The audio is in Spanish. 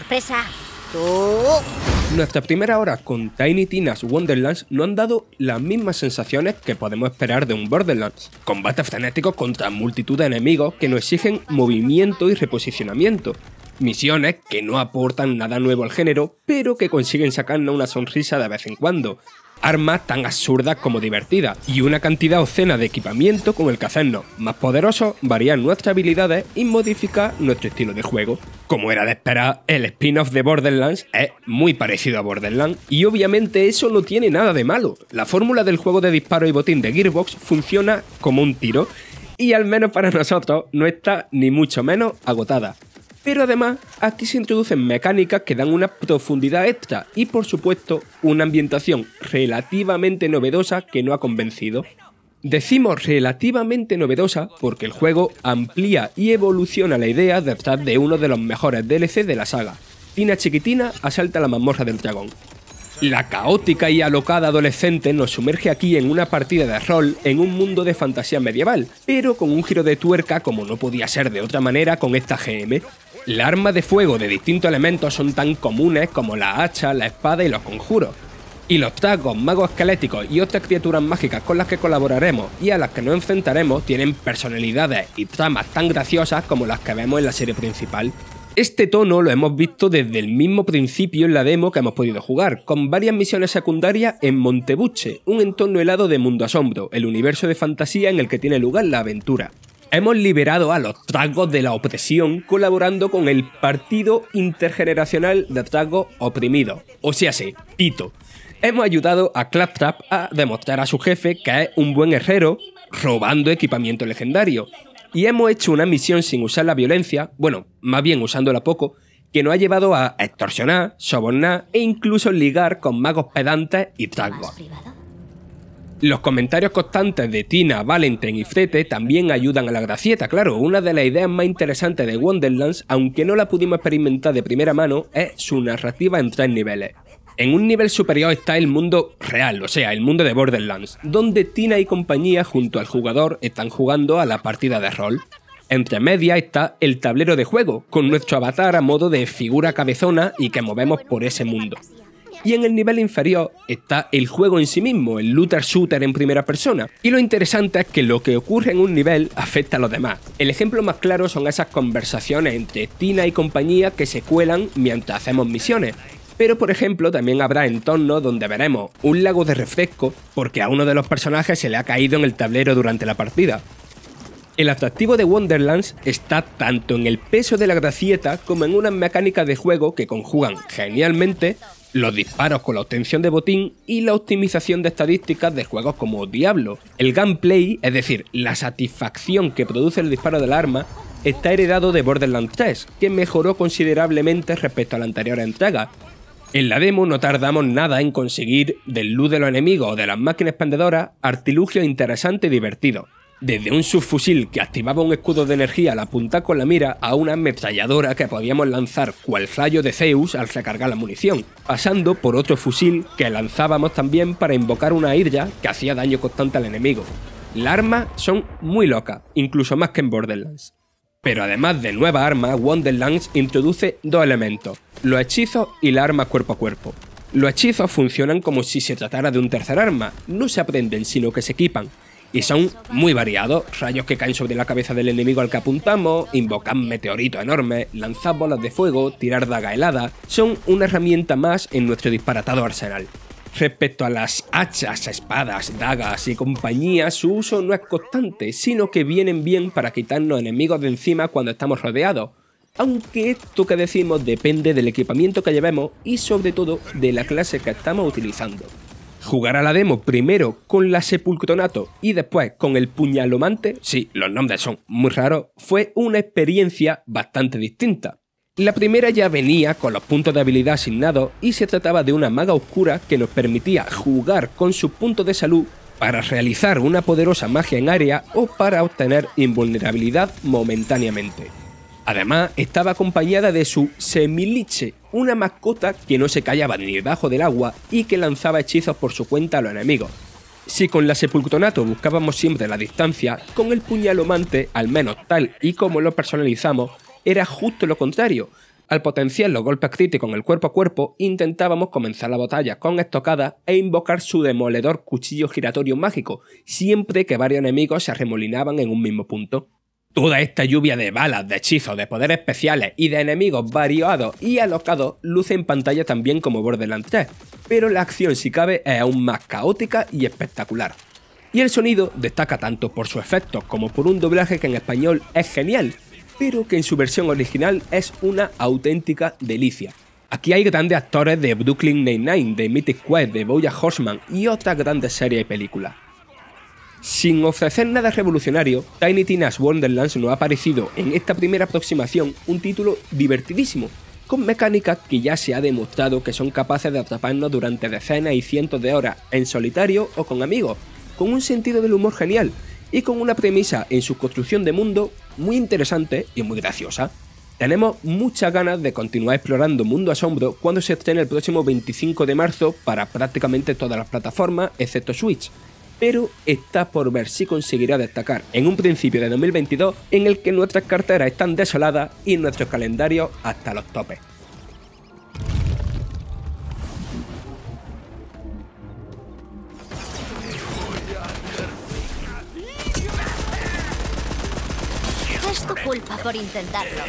sorpresa, Nuestras Nuestra primera con Tiny Tina's Wonderlands no han dado las mismas sensaciones que podemos esperar de un Borderlands. Combates frenéticos contra multitud de enemigos que nos exigen movimiento y reposicionamiento. Misiones que no aportan nada nuevo al género, pero que consiguen sacarnos una sonrisa de vez en cuando, armas tan absurdas como divertidas y una cantidad ocena de equipamiento con el que hacernos más poderosos, variar nuestras habilidades y modificar nuestro estilo de juego. Como era de esperar, el spin-off de Borderlands es muy parecido a Borderlands y obviamente eso no tiene nada de malo. La fórmula del juego de disparo y botín de Gearbox funciona como un tiro y al menos para nosotros no está ni mucho menos agotada. Pero además, aquí se introducen mecánicas que dan una profundidad extra y por supuesto una ambientación relativamente novedosa que no ha convencido. Decimos relativamente novedosa porque el juego amplía y evoluciona la idea de detrás de uno de los mejores DLC de la saga. Tina Chiquitina asalta la mazmorra del dragón, la caótica y alocada adolescente nos sumerge aquí en una partida de rol en un mundo de fantasía medieval, pero con un giro de tuerca como no podía ser de otra manera con esta GM. Las armas de fuego de distintos elementos son tan comunes como la hacha, la espada y los conjuros. Y los tragos, magos esqueléticos y otras criaturas mágicas con las que colaboraremos y a las que nos enfrentaremos tienen personalidades y tramas tan graciosas como las que vemos en la serie principal. Este tono lo hemos visto desde el mismo principio en la demo que hemos podido jugar, con varias misiones secundarias en Montebuche, un entorno helado de mundo asombro, el universo de fantasía en el que tiene lugar la aventura. Hemos liberado a los tragos de la opresión colaborando con el Partido Intergeneracional de Tragos Oprimidos, o sea, sí, Tito. Hemos ayudado a Claptrap a demostrar a su jefe que es un buen herrero robando equipamiento legendario, y hemos hecho una misión sin usar la violencia, bueno, más bien usándola poco, que nos ha llevado a extorsionar, sobornar e incluso ligar con magos pedantes y tragos. Los comentarios constantes de Tina, Valentin y Frete también ayudan a la gracieta, claro. Una de las ideas más interesantes de Wonderlands, aunque no la pudimos experimentar de primera mano, es su narrativa en tres niveles. En un nivel superior está el mundo real, o sea, el mundo de Borderlands, donde Tina y compañía junto al jugador están jugando a la partida de rol. Entre media está el tablero de juego, con nuestro avatar a modo de figura cabezona y que movemos por ese mundo. Y en el nivel inferior está el juego en sí mismo, el looter shooter en primera persona. Y lo interesante es que lo que ocurre en un nivel afecta a los demás. El ejemplo más claro son esas conversaciones entre Tina y compañía que se cuelan mientras hacemos misiones, pero, por ejemplo, también habrá entornos donde veremos un lago de refresco porque a uno de los personajes se le ha caído en el tablero durante la partida. El atractivo de Wonderlands está tanto en el peso de la gracieta como en unas mecánicas de juego que conjugan genialmente los disparos con la obtención de botín y la optimización de estadísticas de juegos como Diablo. El gameplay, es decir, la satisfacción que produce el disparo del arma, está heredado de Borderlands 3, que mejoró considerablemente respecto a la anterior entrega, en la demo no tardamos nada en conseguir del luz de los enemigos o de las máquinas pendedoras, artilugios interesantes y divertidos. Desde un subfusil que activaba un escudo de energía la punta con la mira a una ametralladora que podíamos lanzar cual fallo de Zeus al recargar la munición, pasando por otro fusil que lanzábamos también para invocar una irya que hacía daño constante al enemigo. Las armas son muy locas, incluso más que en Borderlands. Pero además de nuevas armas, Wonderlands introduce dos elementos, los hechizos y la arma cuerpo a cuerpo. Los hechizos funcionan como si se tratara de un tercer arma, no se aprenden sino que se equipan, y son muy variados, rayos que caen sobre la cabeza del enemigo al que apuntamos, invocar meteoritos enormes, lanzar bolas de fuego, tirar daga helada, son una herramienta más en nuestro disparatado arsenal. Respecto a las hachas, espadas, dagas y compañía, su uso no es constante, sino que vienen bien para quitarnos enemigos de encima cuando estamos rodeados, aunque esto que decimos depende del equipamiento que llevemos y sobre todo de la clase que estamos utilizando. Jugar a la demo primero con la Sepulcronato y después con el Puñalomante, sí, los nombres son muy raros, fue una experiencia bastante distinta. La primera ya venía con los puntos de habilidad asignados y se trataba de una maga oscura que nos permitía jugar con sus puntos de salud para realizar una poderosa magia en área o para obtener invulnerabilidad momentáneamente. Además, estaba acompañada de su Semiliche, una mascota que no se callaba ni debajo del agua y que lanzaba hechizos por su cuenta a los enemigos. Si con la Sepultonato buscábamos siempre la distancia, con el puñalomante, al menos tal y como lo personalizamos, era justo lo contrario. Al potenciar los golpes críticos en el cuerpo a cuerpo, intentábamos comenzar la batalla con estocada e invocar su demoledor cuchillo giratorio mágico, siempre que varios enemigos se arremolinaban en un mismo punto. Toda esta lluvia de balas, de hechizos, de poderes especiales y de enemigos variados y alocados luce en pantalla también como Borderlands 3, pero la acción si cabe es aún más caótica y espectacular. Y el sonido destaca tanto por sus efectos como por un doblaje que en español es genial, pero que en su versión original es una auténtica delicia. Aquí hay grandes actores de Brooklyn Nine-Nine, de Mythic Quest, de Boya Horseman y otras grandes series y películas. Sin ofrecer nada revolucionario, Tiny Tina's Wonderlands nos ha parecido en esta primera aproximación un título divertidísimo, con mecánicas que ya se ha demostrado que son capaces de atraparnos durante decenas y cientos de horas en solitario o con amigos, con un sentido del humor genial y con una premisa en su construcción de mundo muy interesante y muy graciosa. Tenemos muchas ganas de continuar explorando Mundo Asombro cuando se estrene el próximo 25 de marzo para prácticamente todas las plataformas excepto Switch, pero está por ver si conseguirá destacar en un principio de 2022 en el que nuestras carteras están desoladas y nuestros calendarios hasta los topes. culpa por intentarlo.